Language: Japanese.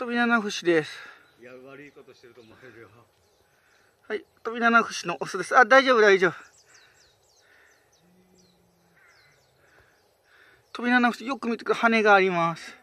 飛び七節です。いや、悪いことしてると思えるよ。はい、飛び七節のオスです。あ、大丈夫、大丈夫。飛び七節、よく見てく羽があります。